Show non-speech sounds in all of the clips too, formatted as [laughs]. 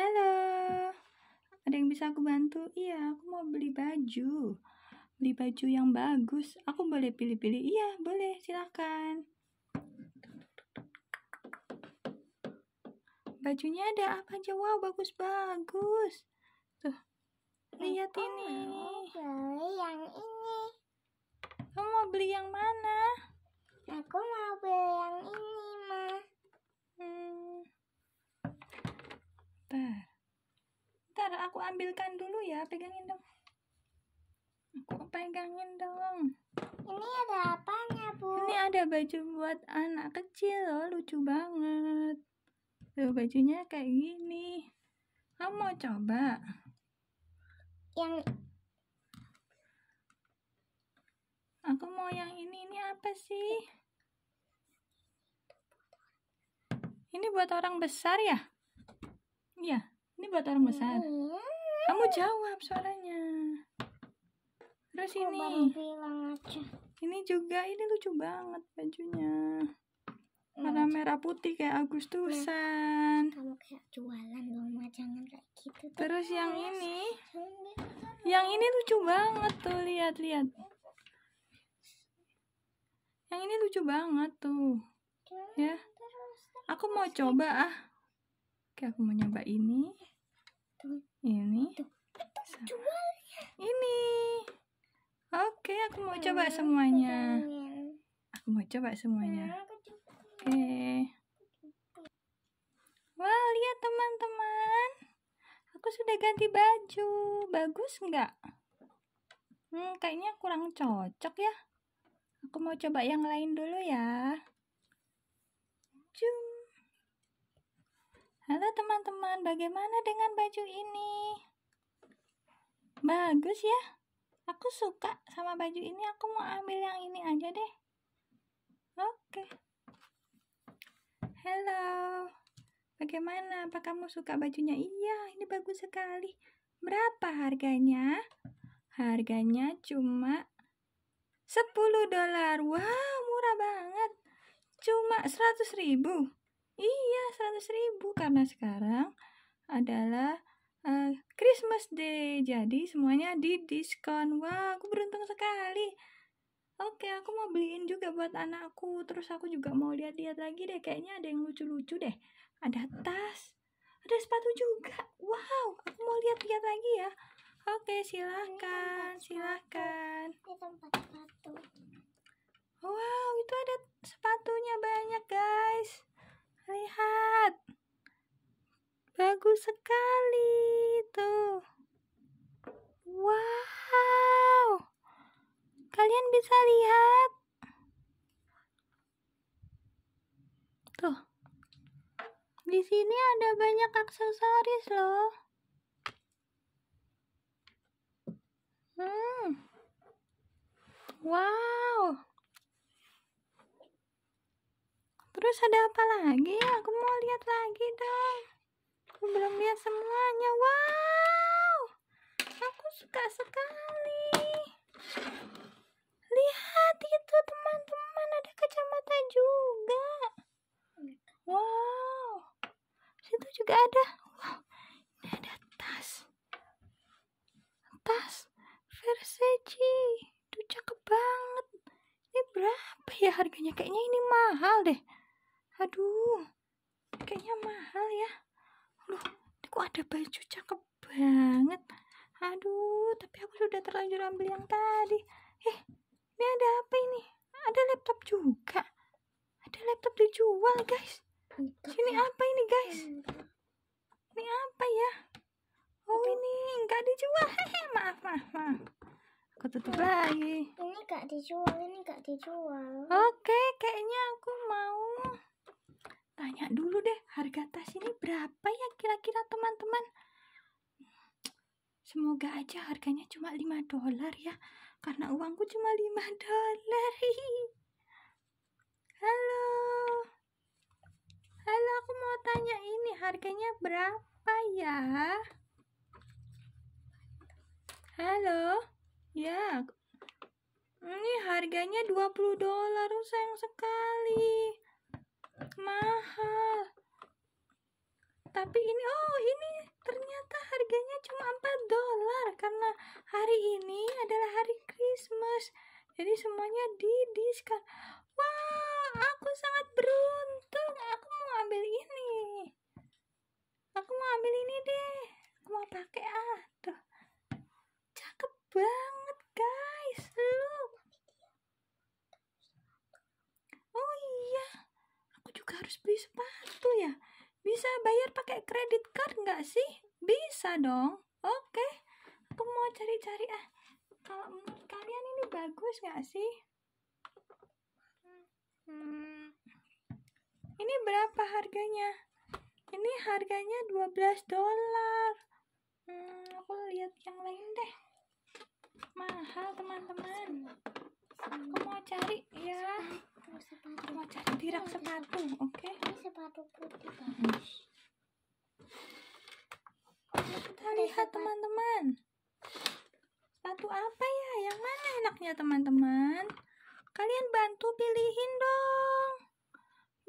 Halo, ada yang bisa aku bantu? Iya, aku mau beli baju. Beli baju yang bagus. Aku boleh pilih-pilih? Iya, boleh. Silahkan. Bajunya ada apa aja? Wow, bagus-bagus. Tuh, lihat aku ini. Mau beli yang ini. Kamu mau beli yang mana? Aku mau beli yang ini. Sabar. Ntar aku ambilkan dulu ya, pegangin dong. Aku pegangin dong. Ini ada apanya, Bu? Ini ada baju buat anak kecil loh, lucu banget. Tuh, bajunya kayak gini. Kamu mau coba? Yang Aku mau yang ini. Ini apa sih? Ini buat orang besar ya? Iya, ini buat orang besar. Hmm. Kamu jawab suaranya. Terus ini. Ini juga, ini lucu banget bajunya. Hmm. Warna merah putih kayak Agustusan. kamu kayak jualan jangan kayak gitu. Terus yang ini, gitu yang ini lucu banget tuh, lihat-lihat. Yang ini lucu banget tuh. Ya. Aku mau coba ah. Oke, aku mau nyoba ini. Ini. Ini. Oke, aku mau hmm, coba semuanya. Aku mau coba semuanya. Hmm, Oke. Wah, lihat teman-teman. Aku sudah ganti baju. Bagus nggak? Hmm, kayaknya kurang cocok ya. Aku mau coba yang lain dulu ya. Cium. Halo teman-teman, bagaimana dengan baju ini? Bagus ya. Aku suka sama baju ini, aku mau ambil yang ini aja deh. Oke. Halo. Bagaimana? Apa kamu suka bajunya? Iya, ini bagus sekali. Berapa harganya? Harganya cuma 10 dolar. Wow, murah banget. Cuma 100 ribu. Iya, seratus ribu karena sekarang adalah uh, Christmas Day. Jadi semuanya di diskon. Wah, aku beruntung sekali. Oke, aku mau beliin juga buat anakku. Terus aku juga mau lihat-lihat lagi deh. Kayaknya ada yang lucu-lucu deh. Ada tas, ada sepatu juga. Wow, aku mau lihat-lihat lagi ya. Oke, okay, silahkan, silahkan. Kan wow, itu ada sepatunya banyak guys. Lihat. Bagus sekali tuh. Wow. Kalian bisa lihat. Tuh. Di sini ada banyak aksesoris loh. Hmm. Wow. Terus ada apa lagi? Aku mau lihat lagi dong. Aku belum lihat semuanya. Wow. Aku suka sekali. Lihat itu teman-teman ada kacamata juga. Wow. Situ juga ada. Wow. Ini ada tas. Tas Versace. Tuh cakep banget. Ini berapa ya harganya? Kayaknya ini mahal deh aduh kayaknya mahal ya loh kok ada baju cakep banget aduh tapi aku sudah terlanjur ambil yang tadi eh ini ada apa ini ada laptop juga ada laptop dijual guys Ini apa ini guys ini apa ya oh ini nggak dijual Hehehe, [laughs] maaf maaf maaf aku tutup lagi ini nggak dijual ini nggak dijual oke kayaknya aku mau tanya dulu deh harga tas ini berapa ya kira-kira teman-teman semoga aja harganya cuma 5 dolar ya karena uangku cuma 5 dolar [laughs] halo halo aku mau tanya ini harganya berapa ya halo ya ini harganya 20 dolar sayang sekali mahal tapi ini oh ini ternyata harganya cuma 4 dolar karena hari ini adalah hari Christmas jadi semuanya di diskon wow aku sangat beruntung aku mau ambil ini aku mau ambil ini deh aku mau pakai ah tuh cakep banget guys lu harus beli sepatu ya? Bisa bayar pakai kredit card nggak sih? Bisa dong. Oke, aku mau cari-cari ah. Kalau menurut kalian ini bagus nggak sih? Hmm. Ini berapa harganya? Ini harganya 12 dolar. Hmm, aku lihat yang lain deh. Mahal, teman-teman. Aku mau cari ya mau mau cari sepatu oke okay? ini sepatu putih kita lihat teman-teman sepatu apa ya yang mana enaknya teman-teman kalian bantu pilihin dong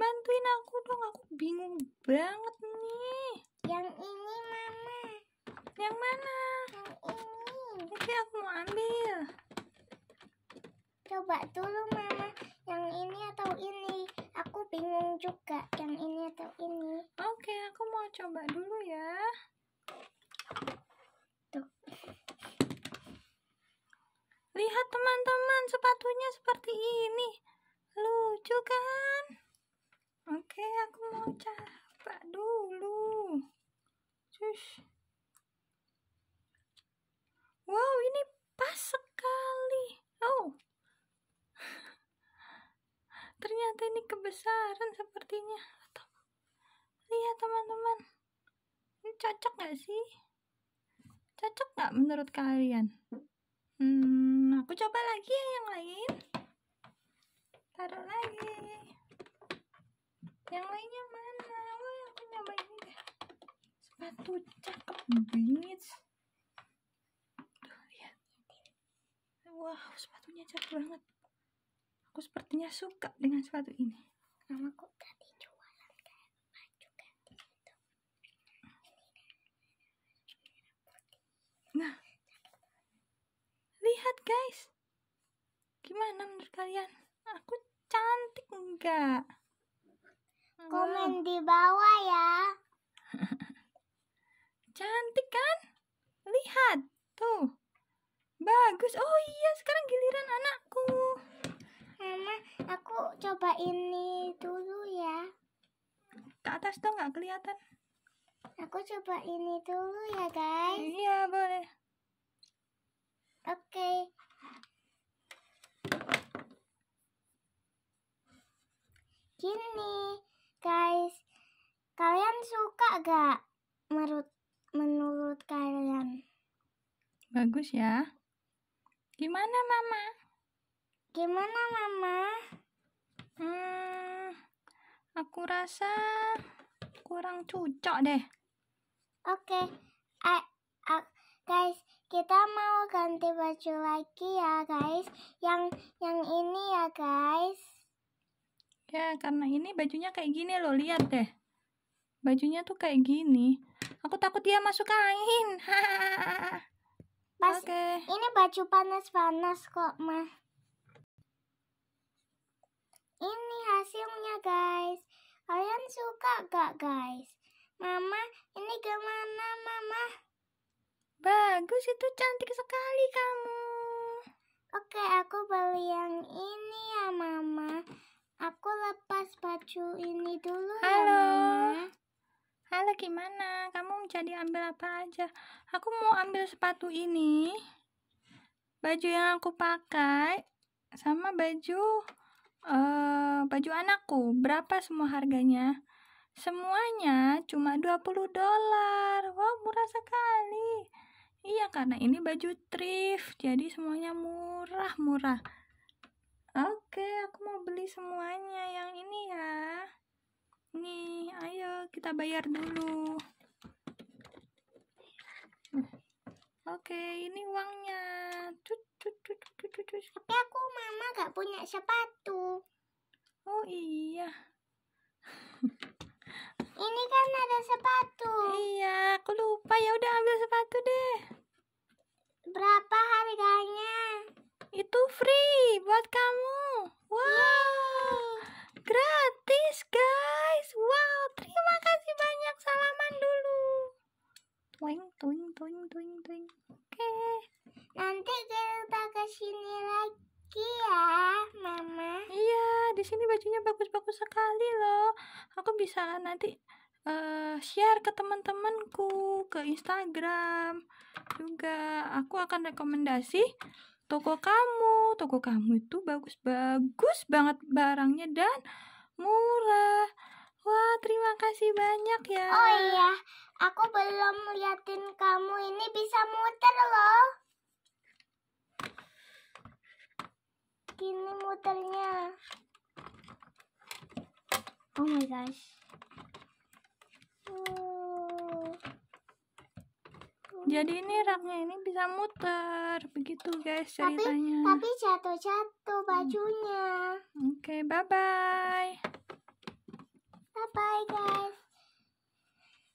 bantuin aku dong aku bingung banget nih yang ini mama yang mana yang ini oke aku mau ambil coba dulu mama yang ini atau ini aku bingung juga yang ini atau ini oke okay, aku mau coba dulu ya tuh lihat teman-teman sepatunya seperti ini lucu kan oke okay, aku mau coba dulu Cush. wow ini pas sekali oh ternyata ini kebesaran sepertinya lihat iya, teman-teman ini cocok gak sih cocok gak menurut kalian hmm aku coba lagi ya yang lain taruh lagi yang lainnya mana wah aku nyoba ini deh sepatu cakep banget Tuh, lihat wah sepatunya cakep banget Aku sepertinya suka dengan sepatu ini. kok tadi jualan kan, gitu. Nah, lihat guys. Gimana menurut kalian? Aku cantik enggak? Komen di bawah ya. [laughs] cantik kan? Lihat, tuh. Bagus. Oh iya, sekarang giliran anakku. Mama, aku coba ini dulu ya. Ke atas tuh nggak kelihatan. Aku coba ini dulu ya, guys. Iya, boleh. Oke. Okay. Gini, guys. Kalian suka gak menurut menurut kalian? Bagus ya. Gimana, Mama? Gimana mama? Hmm, aku rasa kurang cocok deh. Oke, okay. guys, kita mau ganti baju lagi ya guys. Yang yang ini ya guys. Ya, karena ini bajunya kayak gini loh, lihat deh. Bajunya tuh kayak gini. Aku takut dia masuk angin. [laughs] Oke. Okay. Ini baju panas-panas kok, mah. Ini hasilnya guys. Kalian suka gak guys? Mama, ini gimana mama? Bagus itu cantik sekali kamu. Oke, aku beli yang ini ya mama. Aku lepas baju ini dulu ya, Halo. ya mama. Halo gimana? Kamu jadi ambil apa aja? Aku mau ambil sepatu ini baju yang aku pakai sama baju Uh, baju anakku, berapa semua harganya? Semuanya cuma 20 dolar. Wow, murah sekali. Iya, karena ini baju thrift, jadi semuanya murah-murah. Oke, aku mau beli semuanya yang ini ya. Nih, ayo kita bayar dulu. Oke, ini uangnya. Tut, tut, tut, tut, tut, tut. Tapi aku mama gak punya sepatu. Oh iya. [laughs] ini kan ada sepatu. Iya, aku lupa. Ya udah ambil sepatu deh. Berapa harganya? Itu free buat kamu. Wow. Yeay. Gratis, guys. Wow, terima kasih banyak. Salaman dulu tuing tuing tuing tuing tuing oke okay. nanti kita ke sini lagi ya mama iya di sini bajunya bagus-bagus sekali loh aku bisa nanti uh, share ke teman-temanku ke Instagram juga aku akan rekomendasi toko kamu toko kamu itu bagus-bagus banget barangnya dan murah Wah, terima kasih banyak ya. Oh iya, aku belum liatin kamu ini bisa muter loh. Gini muternya. Oh my gosh. Oh. Jadi ini raknya ini bisa muter begitu guys ceritanya. Tapi tapi jatuh-jatuh bajunya. Hmm. Oke, okay, bye-bye bye guys.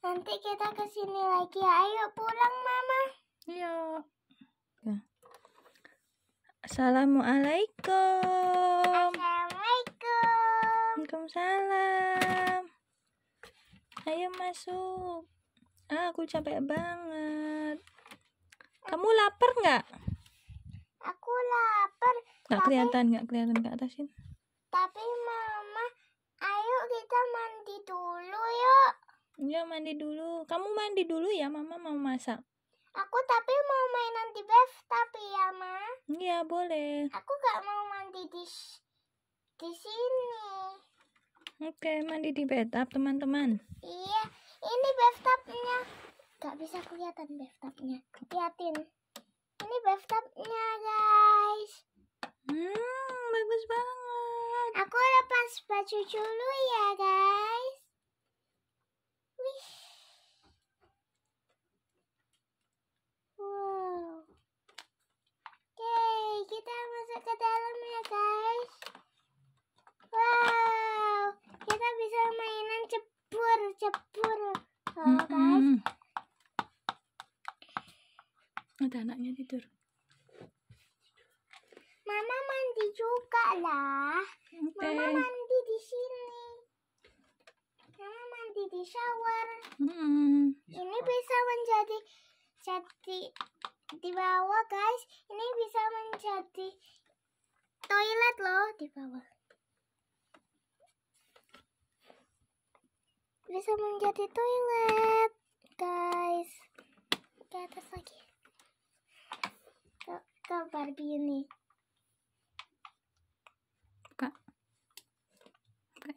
Nanti kita ke sini lagi. Ayo pulang Mama. Iya. Ya. Assalamualaikum. Assalamualaikum. Waalaikumsalam. Ayo masuk. Ah, aku capek banget. Kamu lapar nggak? Aku lapar. Nggak kelihatan, nggak kelihatan ke atasin. Bunda mandi dulu. Kamu mandi dulu ya, Mama mau masak. Aku tapi mau main nanti bef tapi ya, Ma. Iya, boleh. Aku gak mau mandi di di sini. Oke, mandi di bathtub, teman-teman. Iya, ini bathtubnya. Gak bisa kelihatan bathtubnya. Liatin. Ini bathtubnya, guys. Hmm, bagus banget. Aku lepas baju dulu ya, guys. dalamnya guys wow kita bisa mainan cepur cepur oh mm -hmm. guys ada anaknya tidur mama mandi juga lah okay. mama mandi di sini mama mandi di shower mm -hmm. ini bisa menjadi jadi di bawah guys ini bisa menjadi toilet loh di bawah. Bisa menjadi toilet, guys. Ke atas lagi. Ke, ke Barbie ini. Buka. Buka.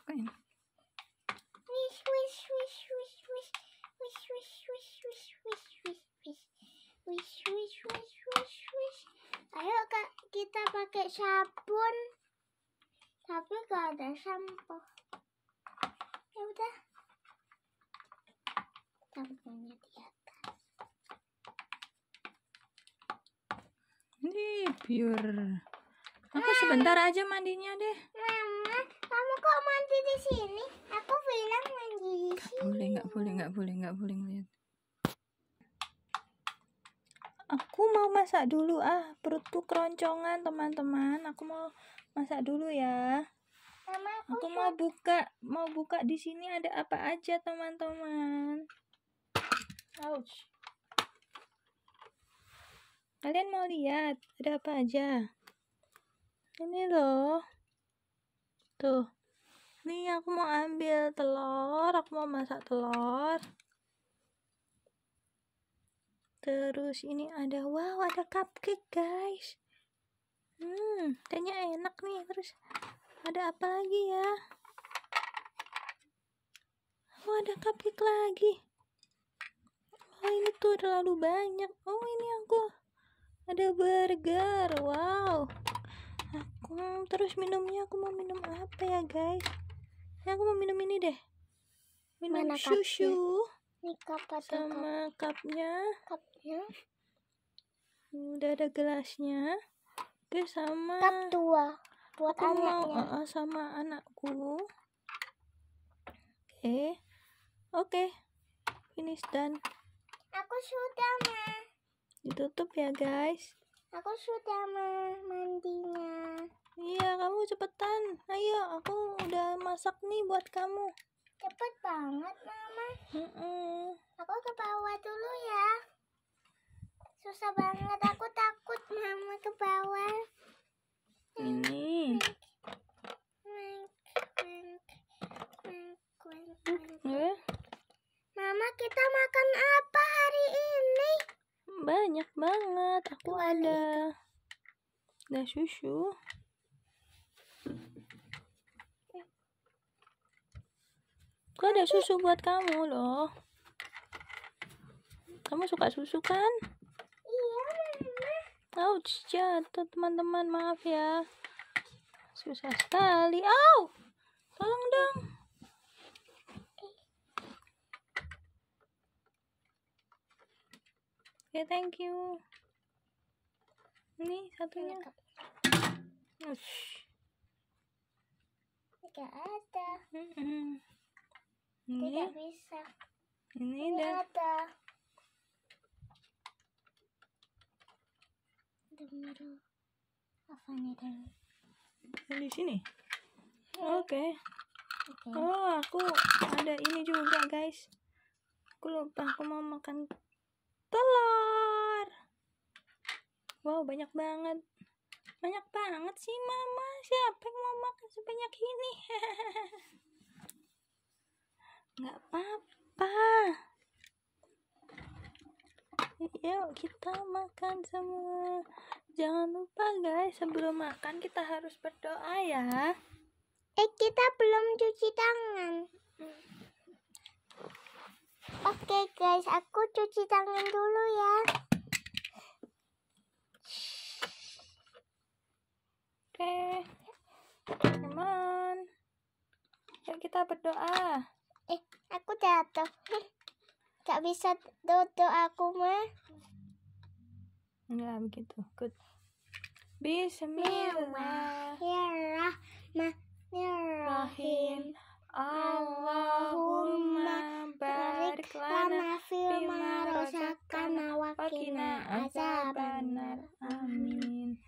Bukain. Wish, wish, wish, wish, wish. pakai sabun tapi gak ada sampo ya udah sampunya di atas ini pure aku sebentar aja mandinya deh mama kamu kok mandi di sini aku bilang mandi di sini boleh nggak boleh nggak boleh nggak boleh ngeliat aku mau masak dulu ah perutku keroncongan teman-teman aku mau masak dulu ya Mama, aku, aku mau buka mau buka di sini ada apa aja teman-teman ouch kalian mau lihat ada apa aja ini loh tuh nih aku mau ambil telur aku mau masak telur terus ini ada wow ada cupcake guys hmm kayaknya enak nih terus ada apa lagi ya oh ada cupcake lagi oh ini tuh terlalu banyak oh ini aku ada burger wow aku terus minumnya aku mau minum apa ya guys ya aku mau minum ini deh minum Mana susu cup sama cupnya cup ya hmm, udah ada gelasnya oke sama cup dua buat aku mau, uh, sama anakku oke oke okay. finish dan aku sudah ma ditutup ya guys aku sudah ma mandinya iya kamu cepetan ayo aku udah masak nih buat kamu cepet banget mama mm -mm. aku ke bawah dulu ya susah banget aku takut mama ke bawah ini mama ya. kita makan apa hari ini banyak banget aku ada ada susu aku ada susu buat kamu loh? Kamu suka susu kan? ouch jatuh teman-teman maaf ya susah sekali au tolong dong oke ya, okay, thank you ini satunya Ush. tidak ada tidak bisa ini, ini ada Demiru di sini iya. oke okay. okay. oh aku ada ini juga guys aku lupa aku mau makan telur wow banyak banget banyak banget sih mama siapa yang mau makan sebanyak ini [laughs] nggak apa-apa yuk kita makan semua jangan lupa guys sebelum makan kita harus berdoa ya eh kita belum cuci tangan oke okay, guys aku cuci tangan dulu ya oke okay. teman yuk kita berdoa eh aku jatuh [laughs] gak bisa duduk aku mah enggak begitu good Bismillahirrahmanirrahim Allahumma barik lana fil ma razaqtana wa qina azabannar amin